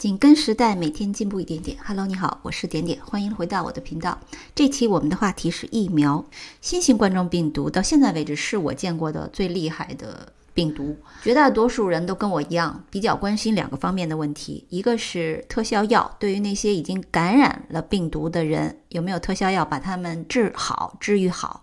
紧跟时代，每天进步一点点。Hello，你好，我是点点，欢迎回到我的频道。这期我们的话题是疫苗。新型冠状病毒到现在为止是我见过的最厉害的病毒。绝大多数人都跟我一样，比较关心两个方面的问题：一个是特效药，对于那些已经感染了病毒的人，有没有特效药把他们治好、治愈好；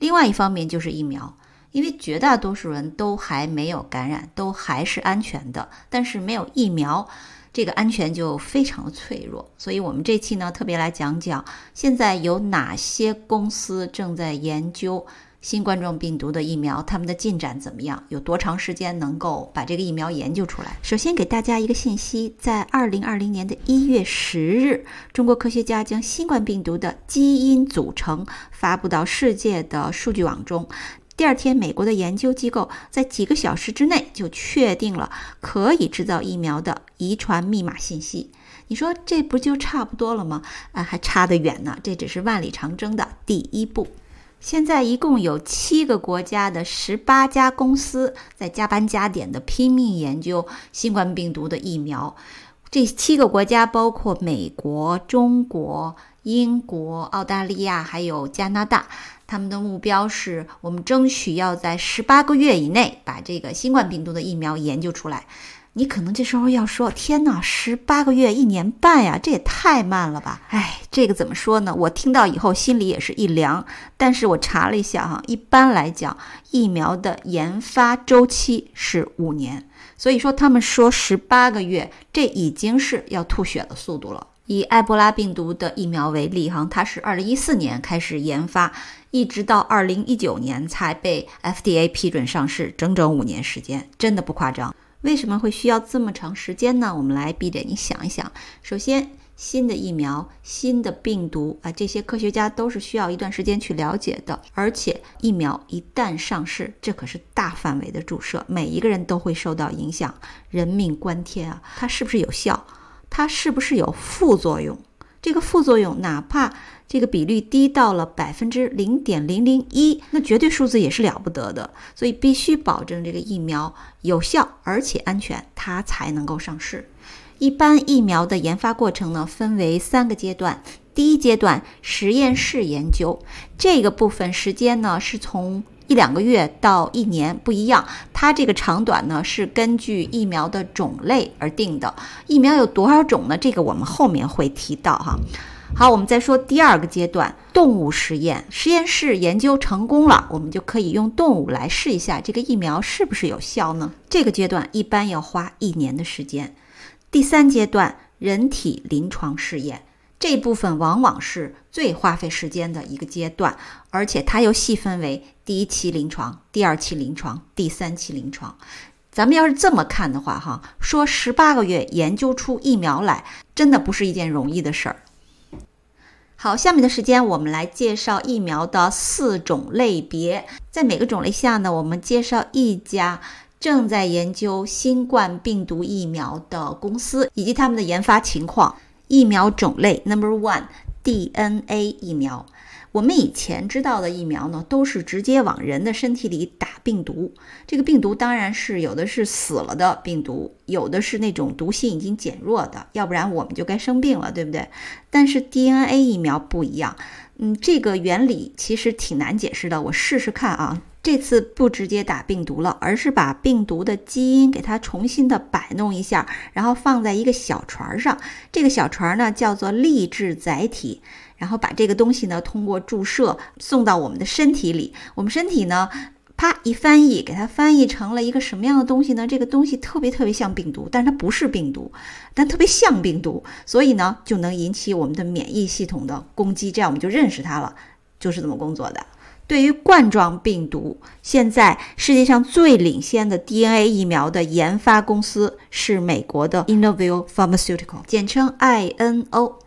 另外一方面就是疫苗，因为绝大多数人都还没有感染，都还是安全的，但是没有疫苗。这个安全就非常的脆弱，所以我们这期呢特别来讲讲，现在有哪些公司正在研究新冠状病毒的疫苗，他们的进展怎么样，有多长时间能够把这个疫苗研究出来？首先给大家一个信息，在二零二零年的一月十日，中国科学家将新冠病毒的基因组成发布到世界的数据网中。第二天，美国的研究机构在几个小时之内就确定了可以制造疫苗的遗传密码信息。你说这不就差不多了吗？啊，还差得远呢，这只是万里长征的第一步。现在一共有七个国家的十八家公司在加班加点的拼命研究新冠病毒的疫苗。这七个国家包括美国、中国、英国、澳大利亚，还有加拿大。他们的目标是我们争取要在十八个月以内把这个新冠病毒的疫苗研究出来。你可能这时候要说：“天哪，十八个月、一年半呀，这也太慢了吧！”哎，这个怎么说呢？我听到以后心里也是一凉。但是我查了一下哈，一般来讲，疫苗的研发周期是五年，所以说他们说十八个月，这已经是要吐血的速度了。以埃博拉病毒的疫苗为例，哈，它是二零一四年开始研发，一直到二零一九年才被 FDA 批准上市，整整五年时间，真的不夸张。为什么会需要这么长时间呢？我们来闭着眼想一想。首先，新的疫苗、新的病毒啊，这些科学家都是需要一段时间去了解的。而且，疫苗一旦上市，这可是大范围的注射，每一个人都会受到影响，人命关天啊！它是不是有效？它是不是有副作用？这个副作用哪怕这个比率低到了百分之零点零零一，那绝对数字也是了不得的。所以必须保证这个疫苗有效而且安全，它才能够上市。一般疫苗的研发过程呢，分为三个阶段。第一阶段实验室研究，这个部分时间呢是从。一两个月到一年不一样，它这个长短呢是根据疫苗的种类而定的。疫苗有多少种呢？这个我们后面会提到哈。好，我们再说第二个阶段，动物实验。实验室研究成功了，我们就可以用动物来试一下这个疫苗是不是有效呢？这个阶段一般要花一年的时间。第三阶段，人体临床试验。这部分往往是最花费时间的一个阶段，而且它又细分为第一期临床、第二期临床、第三期临床。咱们要是这么看的话，哈，说十八个月研究出疫苗来，真的不是一件容易的事儿。好，下面的时间我们来介绍疫苗的四种类别，在每个种类下呢，我们介绍一家正在研究新冠病毒疫苗的公司以及他们的研发情况。疫苗种类，Number One，DNA 疫苗。我们以前知道的疫苗呢，都是直接往人的身体里打病毒。这个病毒当然是有的是死了的病毒，有的是那种毒性已经减弱的，要不然我们就该生病了，对不对？但是 DNA 疫苗不一样。嗯，这个原理其实挺难解释的，我试试看啊。这次不直接打病毒了，而是把病毒的基因给它重新的摆弄一下，然后放在一个小船上。这个小船呢叫做励志载体，然后把这个东西呢通过注射送到我们的身体里。我们身体呢啪一翻译，给它翻译成了一个什么样的东西呢？这个东西特别特别像病毒，但是它不是病毒，但特别像病毒，所以呢就能引起我们的免疫系统的攻击。这样我们就认识它了，就是这么工作的。对于冠状病毒，现在世界上最领先的 DNA 疫苗的研发公司是美国的 i n o v i e p h a r m a c e u t i c a l 简称 INO。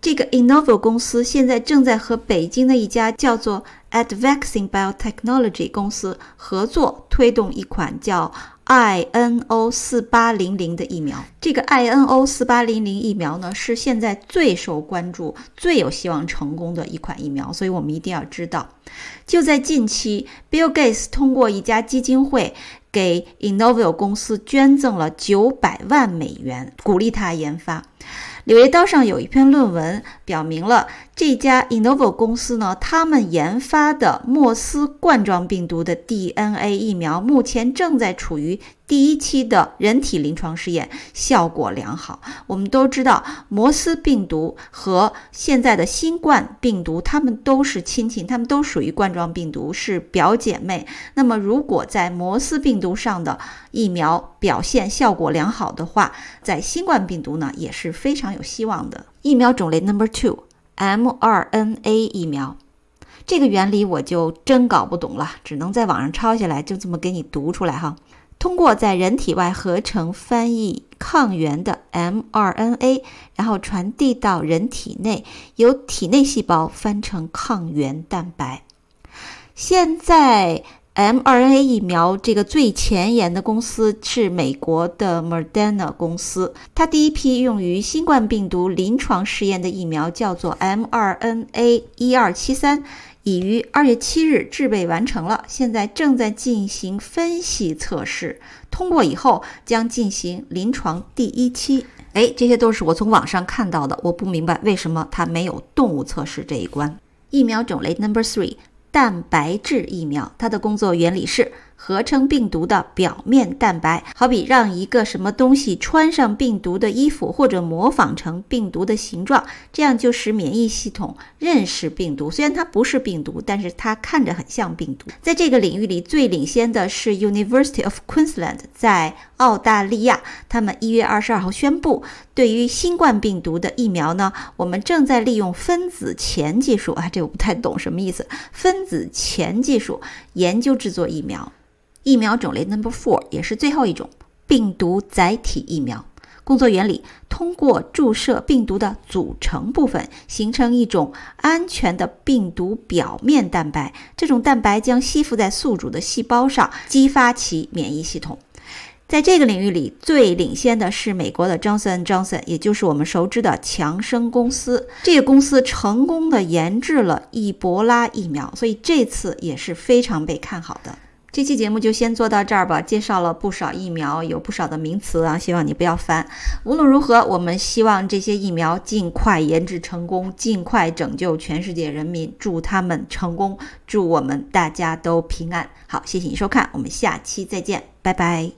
这个 i n n o v o 公司现在正在和北京的一家叫做 Advancing Biotechnology 公司合作，推动一款叫 I N O 四八零零的疫苗。这个 I N O 四八零零疫苗呢，是现在最受关注、最有希望成功的一款疫苗。所以我们一定要知道，就在近期，Bill Gates 通过一家基金会给 Innovio 公司捐赠了九百万美元，鼓励他研发。《纽约刀上有一篇论文表明了这家 i n o v o 公司呢，他们研发的莫斯冠状病毒的 DNA 疫苗目前正在处于第一期的人体临床试验，效果良好。我们都知道，摩斯病毒和现在的新冠病毒，它们都是亲戚，它们都属于冠状病毒，是表姐妹。那么，如果在摩斯病毒上的疫苗表现效果良好的话，在新冠病毒呢也是非常有。有希望的疫苗种类 number two，mRNA 疫苗。这个原理我就真搞不懂了，只能在网上抄下来，就这么给你读出来哈。通过在人体外合成翻译抗原的 mRNA，然后传递到人体内，由体内细胞翻成抗原蛋白。现在。mRNA 疫苗这个最前沿的公司是美国的 m r d a n a 公司，它第一批用于新冠病毒临床试验的疫苗叫做 mRNA 一二七三，已于二月七日制备完成了，现在正在进行分析测试，通过以后将进行临床第一期。哎，这些都是我从网上看到的，我不明白为什么它没有动物测试这一关。疫苗种类 number three。蛋白质疫苗，它的工作原理是合成病毒的表面蛋白，好比让一个什么东西穿上病毒的衣服，或者模仿成病毒的形状，这样就使免疫系统认识病毒。虽然它不是病毒，但是它看着很像病毒。在这个领域里，最领先的是 University of Queensland，在。澳大利亚，他们一月二十二号宣布，对于新冠病毒的疫苗呢，我们正在利用分子钳技术。啊，这我不太懂什么意思。分子钳技术研究制作疫苗，疫苗种类 number four 也是最后一种，病毒载体疫苗。工作原理：通过注射病毒的组成部分，形成一种安全的病毒表面蛋白，这种蛋白将吸附在宿主的细胞上，激发其免疫系统。在这个领域里，最领先的是美国的 Johnson Johnson，也就是我们熟知的强生公司。这个公司成功的研制了伊博拉疫苗，所以这次也是非常被看好的。这期节目就先做到这儿吧，介绍了不少疫苗，有不少的名词啊，希望你不要烦。无论如何，我们希望这些疫苗尽快研制成功，尽快拯救全世界人民。祝他们成功，祝我们大家都平安。好，谢谢你收看，我们下期再见，拜拜。